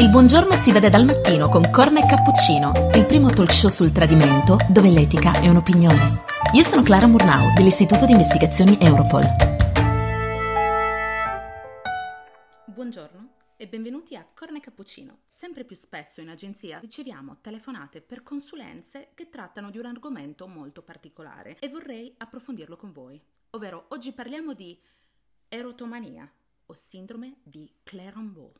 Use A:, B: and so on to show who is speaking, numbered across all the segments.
A: Il buongiorno si vede dal mattino con Corna e Cappuccino, il primo talk show sul tradimento dove l'etica è un'opinione. Io sono Clara Murnau dell'Istituto di Investigazioni Europol. Buongiorno e benvenuti a Corna e Cappuccino. Sempre più spesso in agenzia riceviamo telefonate per consulenze che trattano di un argomento molto particolare e vorrei approfondirlo con voi. Ovvero oggi parliamo di erotomania o sindrome di Clermont.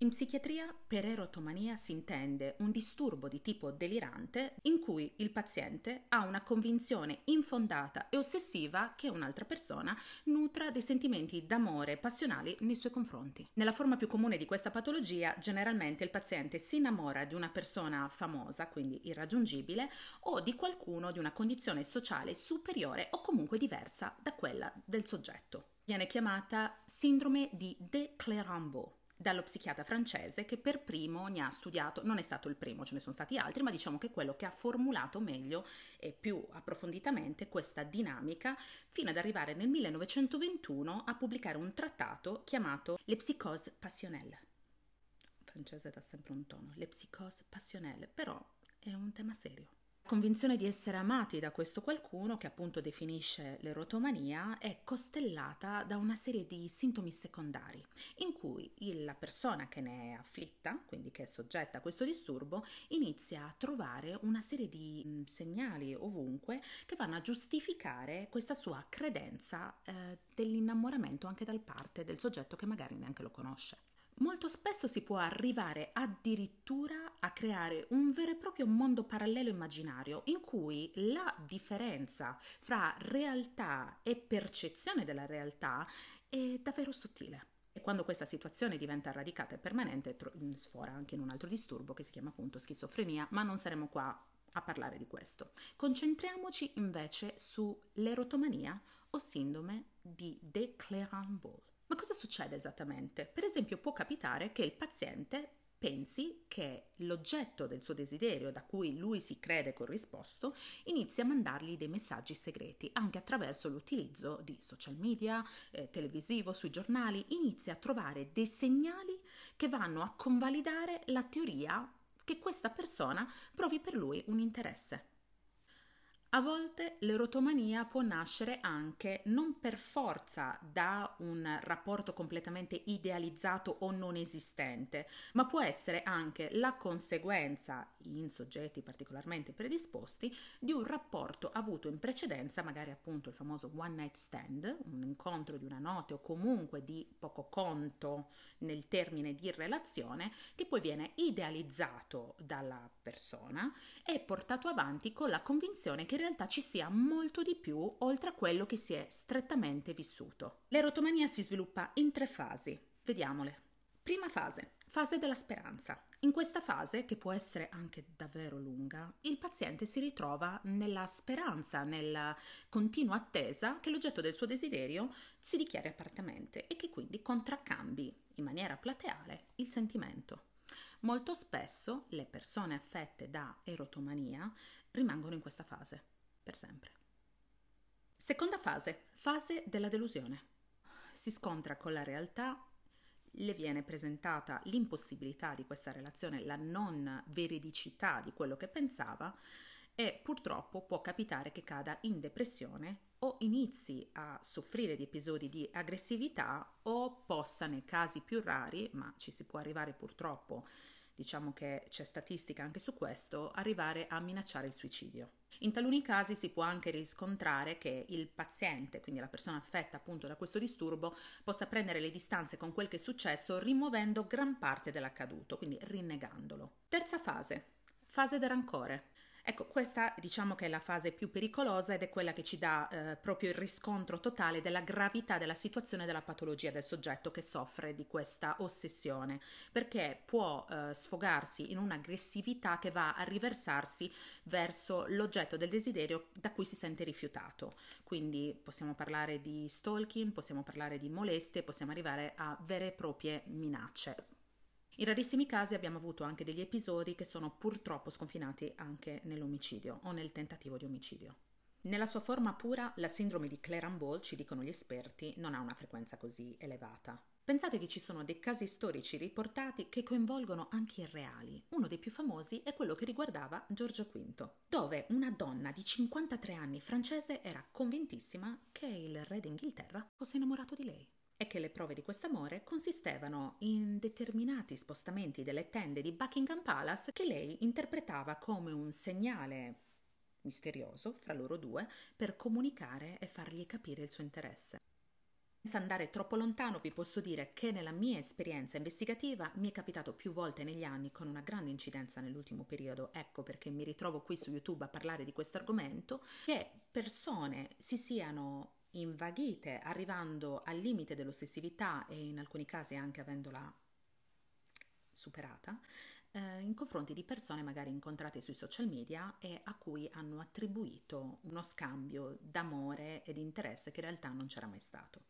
A: In psichiatria per erotomania si intende un disturbo di tipo delirante in cui il paziente ha una convinzione infondata e ossessiva che un'altra persona nutra dei sentimenti d'amore passionali nei suoi confronti. Nella forma più comune di questa patologia, generalmente il paziente si innamora di una persona famosa, quindi irraggiungibile, o di qualcuno di una condizione sociale superiore o comunque diversa da quella del soggetto. Viene chiamata sindrome di de Clérambault dallo psichiatra francese che per primo ne ha studiato, non è stato il primo, ce ne sono stati altri, ma diciamo che è quello che ha formulato meglio e più approfonditamente questa dinamica fino ad arrivare nel 1921 a pubblicare un trattato chiamato Le psychose passionnelle. Il francese dà sempre un tono, le psychose passionnelle, però è un tema serio convinzione di essere amati da questo qualcuno, che appunto definisce l'erotomania, è costellata da una serie di sintomi secondari, in cui la persona che ne è afflitta, quindi che è soggetta a questo disturbo, inizia a trovare una serie di mm, segnali ovunque che vanno a giustificare questa sua credenza eh, dell'innamoramento anche da parte del soggetto che magari neanche lo conosce molto spesso si può arrivare addirittura a creare un vero e proprio mondo parallelo immaginario in cui la differenza fra realtà e percezione della realtà è davvero sottile. E quando questa situazione diventa radicata e permanente, tro- mm, sfora anche in un altro disturbo che si chiama appunto schizofrenia, ma non saremo qua a parlare di questo. Concentriamoci invece sull'erotomania o sindrome di de Clerambault. Ma cosa succede esattamente? Per esempio può capitare che il paziente pensi che l'oggetto del suo desiderio da cui lui si crede corrisposto inizia a mandargli dei messaggi segreti anche attraverso l'utilizzo di social media, eh, televisivo, sui giornali, inizia a trovare dei segnali che vanno a convalidare la teoria che questa persona provi per lui un interesse. A volte l'erotomania può nascere anche non per forza da un rapporto completamente idealizzato o non esistente, ma può essere anche la conseguenza, in soggetti particolarmente predisposti, di un rapporto avuto in precedenza, magari appunto il famoso one night stand, un incontro di una notte o comunque di poco conto nel termine di relazione, che poi viene idealizzato dalla persona e portato avanti con la convinzione che in realtà ci sia molto di più oltre a quello che si è strettamente vissuto. L'erotomania si sviluppa in tre fasi, vediamole. Prima fase, fase della speranza. In questa fase, che può essere anche davvero lunga, il paziente si ritrova nella speranza, nella continua attesa che l'oggetto del suo desiderio si dichiari apertamente e che quindi contraccambi in maniera plateale il sentimento. Molto spesso le persone affette da erotomania rimangono in questa fase per sempre. Seconda fase, fase della delusione. Si scontra con la realtà, le viene presentata l'impossibilità di questa relazione, la non veridicità di quello che pensava e purtroppo può capitare che cada in depressione o inizi a soffrire di episodi di aggressività o possa nei casi più rari, ma ci si può arrivare purtroppo diciamo che c'è statistica anche su questo, arrivare a minacciare il suicidio. In taluni casi si può anche riscontrare che il paziente, quindi la persona affetta appunto da questo disturbo, possa prendere le distanze con quel che è successo rimuovendo gran parte dell'accaduto, quindi rinnegandolo. Terza fase, fase del rancore. Ecco, questa diciamo che è la fase più pericolosa ed è quella che ci dà eh, proprio il riscontro totale della gravità della situazione della patologia del soggetto che soffre di questa ossessione, perché può eh, sfogarsi in un'aggressività che va a riversarsi verso l'oggetto del desiderio da cui si sente rifiutato. Quindi possiamo parlare di stalking, possiamo parlare di molestie, possiamo arrivare a vere e proprie minacce in rarissimi casi abbiamo avuto anche degli episodi che sono purtroppo sconfinati anche nell'omicidio o nel tentativo di omicidio. Nella sua forma pura, la sindrome di Clerambault, ci dicono gli esperti, non ha una frequenza così elevata. Pensate che ci sono dei casi storici riportati che coinvolgono anche i reali. Uno dei più famosi è quello che riguardava Giorgio V, dove una donna di 53 anni francese era convintissima che il re d'Inghilterra fosse innamorato di lei è che le prove di quest'amore consistevano in determinati spostamenti delle tende di Buckingham Palace che lei interpretava come un segnale misterioso fra loro due per comunicare e fargli capire il suo interesse. Senza andare troppo lontano vi posso dire che nella mia esperienza investigativa mi è capitato più volte negli anni con una grande incidenza nell'ultimo periodo, ecco perché mi ritrovo qui su YouTube a parlare di questo argomento, che persone si siano invaghite, arrivando al limite dell'ossessività e in alcuni casi anche avendola superata, eh, in confronti di persone magari incontrate sui social media e a cui hanno attribuito uno scambio d'amore e di interesse che in realtà non c'era mai stato.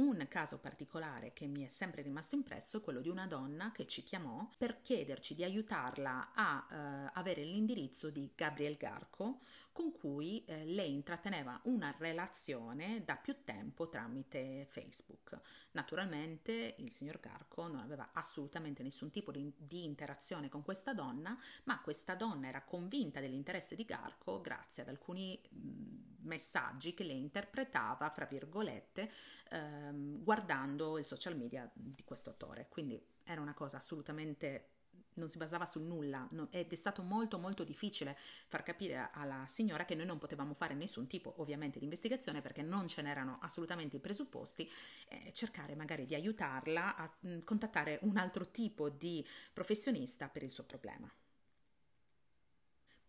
A: Un caso particolare che mi è sempre rimasto impresso è quello di una donna che ci chiamò per chiederci di aiutarla a eh, avere l'indirizzo di Gabriel Garco, con cui eh, lei intratteneva una relazione da più tempo tramite Facebook. Naturalmente il signor Garco non aveva assolutamente nessun tipo di, di interazione con questa donna, ma questa donna era convinta dell'interesse di Garco grazie ad alcuni mh, mm, messaggi che lei interpretava, fra virgolette, ehm, guardando il social media di questo autore. Quindi era una cosa assolutamente non si basava su nulla no, ed è stato molto molto difficile far capire alla signora che noi non potevamo fare nessun tipo ovviamente di investigazione perché non ce n'erano assolutamente i presupposti eh, cercare magari di aiutarla a mh, contattare un altro tipo di professionista per il suo problema.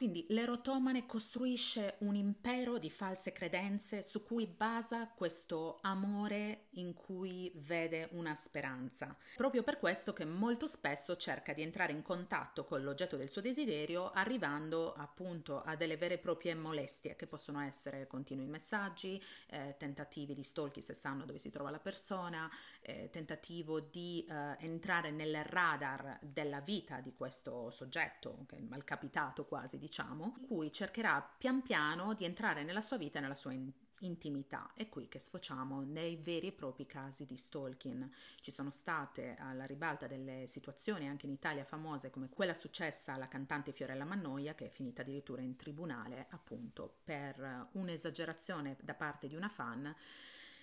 A: Quindi l'erotomane costruisce un impero di false credenze su cui basa questo amore in cui vede una speranza. Proprio per questo che molto spesso cerca di entrare in contatto con l'oggetto del suo desiderio, arrivando appunto a delle vere e proprie molestie che possono essere continui messaggi, eh, tentativi di stalking se sanno dove si trova la persona, eh, tentativo di eh, entrare nel radar della vita di questo soggetto, che è malcapitato quasi, diciamo diciamo, in cui cercherà pian piano di entrare nella sua vita e nella sua in- intimità. È qui che sfociamo nei veri e propri casi di stalking. Ci sono state alla ribalta delle situazioni anche in Italia famose come quella successa alla cantante Fiorella Mannoia che è finita addirittura in tribunale appunto per un'esagerazione da parte di una fan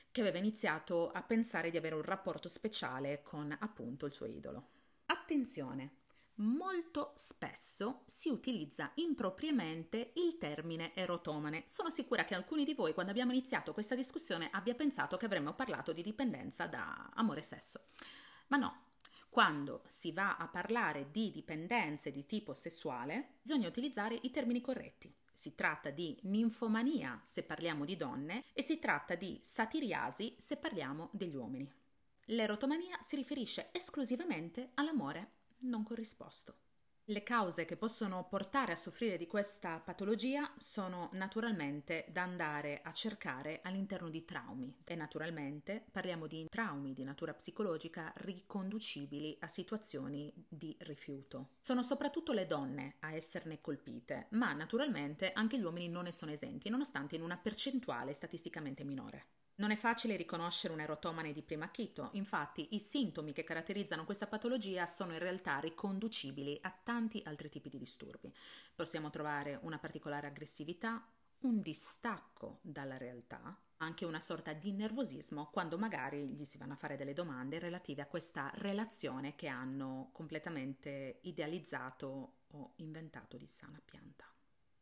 A: che aveva iniziato a pensare di avere un rapporto speciale con appunto il suo idolo. Attenzione, Molto spesso si utilizza impropriamente il termine erotomane. Sono sicura che alcuni di voi, quando abbiamo iniziato questa discussione, abbia pensato che avremmo parlato di dipendenza da amore e sesso. Ma no, quando si va a parlare di dipendenze di tipo sessuale, bisogna utilizzare i termini corretti. Si tratta di ninfomania se parliamo di donne e si tratta di satiriasi se parliamo degli uomini. L'erotomania si riferisce esclusivamente all'amore non corrisposto. Le cause che possono portare a soffrire di questa patologia sono naturalmente da andare a cercare all'interno di traumi e naturalmente parliamo di traumi di natura psicologica riconducibili a situazioni di rifiuto. Sono soprattutto le donne a esserne colpite, ma naturalmente anche gli uomini non ne sono esenti, nonostante in una percentuale statisticamente minore. Non è facile riconoscere un erotomane di prima chito, infatti i sintomi che caratterizzano questa patologia sono in realtà riconducibili a tanti altri tipi di disturbi. Possiamo trovare una particolare aggressività, un distacco dalla realtà, anche una sorta di nervosismo quando magari gli si vanno a fare delle domande relative a questa relazione che hanno completamente idealizzato o inventato di sana pianta.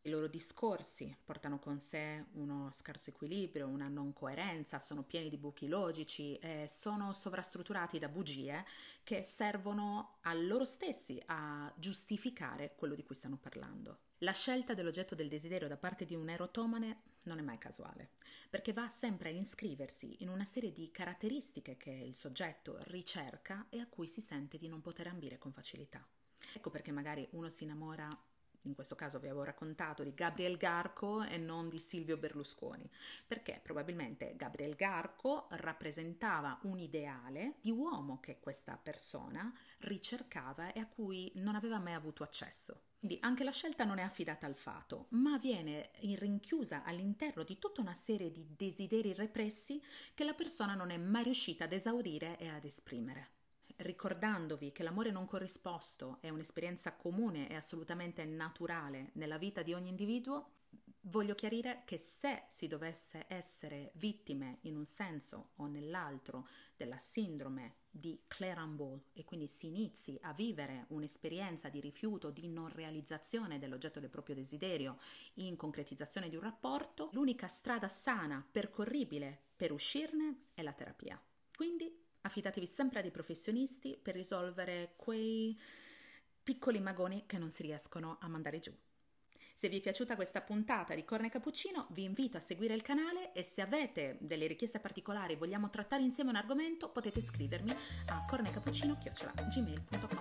A: I loro discorsi portano con sé uno scarso equilibrio, una non coerenza, sono pieni di buchi logici, e eh, sono sovrastrutturati da bugie che servono a loro stessi a giustificare quello di cui stanno parlando. La scelta dell'oggetto del desiderio da parte di un erotomane non è mai casuale, perché va sempre a iscriversi in una serie di caratteristiche che il soggetto ricerca e a cui si sente di non poter ambire con facilità. Ecco perché magari uno si innamora in questo caso vi avevo raccontato di Gabriel Garco e non di Silvio Berlusconi, perché probabilmente Gabriel Garco rappresentava un ideale di uomo che questa persona ricercava e a cui non aveva mai avuto accesso. Quindi anche la scelta non è affidata al fato, ma viene rinchiusa all'interno di tutta una serie di desideri repressi che la persona non è mai riuscita ad esaurire e ad esprimere ricordandovi che l'amore non corrisposto è un'esperienza comune e assolutamente naturale nella vita di ogni individuo, voglio chiarire che se si dovesse essere vittime in un senso o nell'altro della sindrome di Clerambault e quindi si inizi a vivere un'esperienza di rifiuto, di non realizzazione dell'oggetto del proprio desiderio in concretizzazione di un rapporto, l'unica strada sana percorribile per uscirne è la terapia. Quindi Affidatevi sempre a dei professionisti per risolvere quei piccoli magoni che non si riescono a mandare giù. Se vi è piaciuta questa puntata di Corne Cappuccino, vi invito a seguire il canale e se avete delle richieste particolari e vogliamo trattare insieme un argomento, potete scrivermi a cornecappuccino-gmail.com